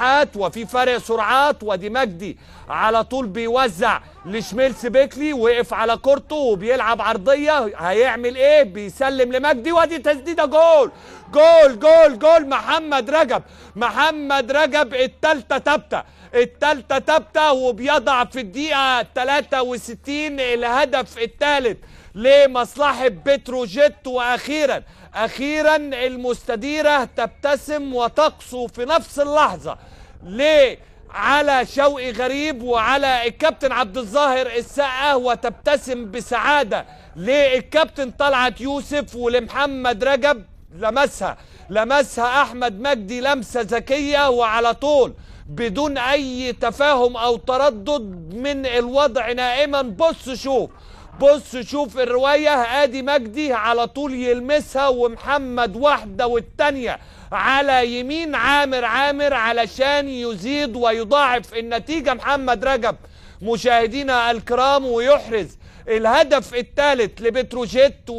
سرعات وفي فرق سرعات وادي مجدي على طول بيوزع لشميل سبيكلي وقف على كورته وبيلعب عرضيه هيعمل ايه بيسلم لمجدي وادي تسديده جول جول جول جول محمد رجب محمد رجب التالتة تبتة التالتة تابتة وبيضع في الدقيقة 63 الهدف الثالث لمصلحة بتروجيت وأخيرا أخيرا المستديرة تبتسم وتقصو في نفس اللحظة ليه على شوقي غريب وعلى الكابتن عبد الظاهر السقه وتبتسم بسعاده للكابتن طلعت يوسف ولمحمد رجب لمسها لمسها احمد مجدي لمسه ذكيه وعلى طول بدون اي تفاهم او تردد من الوضع نائما بص شوف بص شوف الرواية ادي مجدي على طول يلمسها ومحمد واحدة والتانية على يمين عامر عامر علشان يزيد ويضاعف النتيجة محمد رجب مشاهدينا الكرام ويحرز الهدف الثالث لبتروجيت